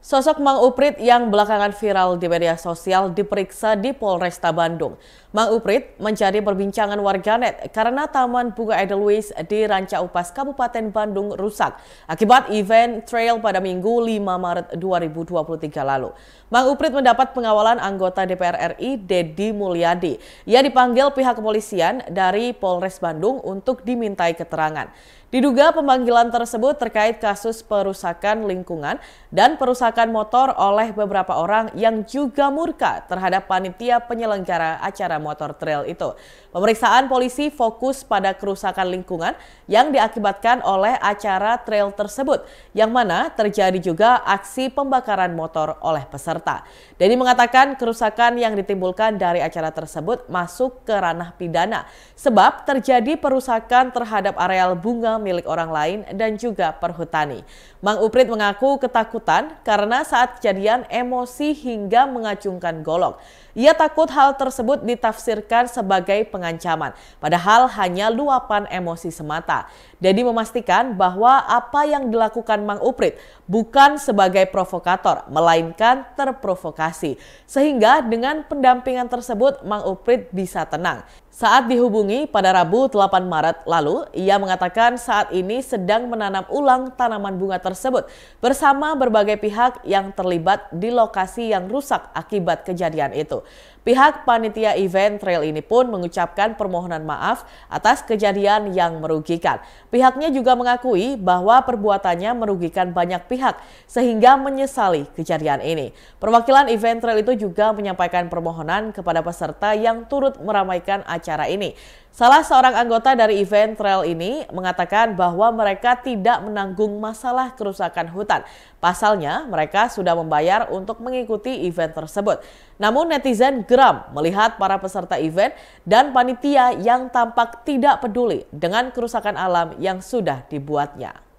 Sosok Mang Uprit yang belakangan viral di media sosial diperiksa di Polresta Bandung. Mang Uprit menjadi perbincangan warganet karena Taman Bunga Edelweiss di Ranca Upas Kabupaten Bandung rusak akibat event trail pada Minggu 5 Maret 2023 lalu. Mang Uprit mendapat pengawalan anggota DPR RI Dedi Mulyadi. Ia dipanggil pihak kepolisian dari Polres Bandung untuk dimintai keterangan. Diduga pemanggilan tersebut terkait kasus perusakan lingkungan dan perusakan menyertakan motor oleh beberapa orang yang juga murka terhadap panitia penyelenggara acara motor trail itu. Pemeriksaan polisi fokus pada kerusakan lingkungan yang diakibatkan oleh acara trail tersebut, yang mana terjadi juga aksi pembakaran motor oleh peserta. Denny mengatakan kerusakan yang ditimbulkan dari acara tersebut masuk ke ranah pidana, sebab terjadi perusakan terhadap areal bunga milik orang lain dan juga perhutani. Mang Uprit mengaku ketakutan karena karena saat kejadian emosi hingga mengacungkan golok. Ia takut hal tersebut ditafsirkan sebagai pengancaman, padahal hanya luapan emosi semata. Dedi memastikan bahwa apa yang dilakukan Mang Uprit bukan sebagai provokator, melainkan terprovokasi. Sehingga dengan pendampingan tersebut Mang Uprit bisa tenang. Saat dihubungi pada Rabu 8 Maret lalu, ia mengatakan saat ini sedang menanam ulang tanaman bunga tersebut bersama berbagai pihak yang terlibat di lokasi yang rusak akibat kejadian itu. Pihak panitia event trail ini pun mengucapkan permohonan maaf atas kejadian yang merugikan. Pihaknya juga mengakui bahwa perbuatannya merugikan banyak pihak sehingga menyesali kejadian ini. Perwakilan event trail itu juga menyampaikan permohonan kepada peserta yang turut meramaikan acara ini. Salah seorang anggota dari event trail ini mengatakan bahwa mereka tidak menanggung masalah kerusakan hutan. Pasalnya, mereka sudah membayar untuk mengikuti event tersebut. Namun netizen geram melihat para peserta event dan panitia yang tampak tidak peduli dengan kerusakan alam yang sudah dibuatnya.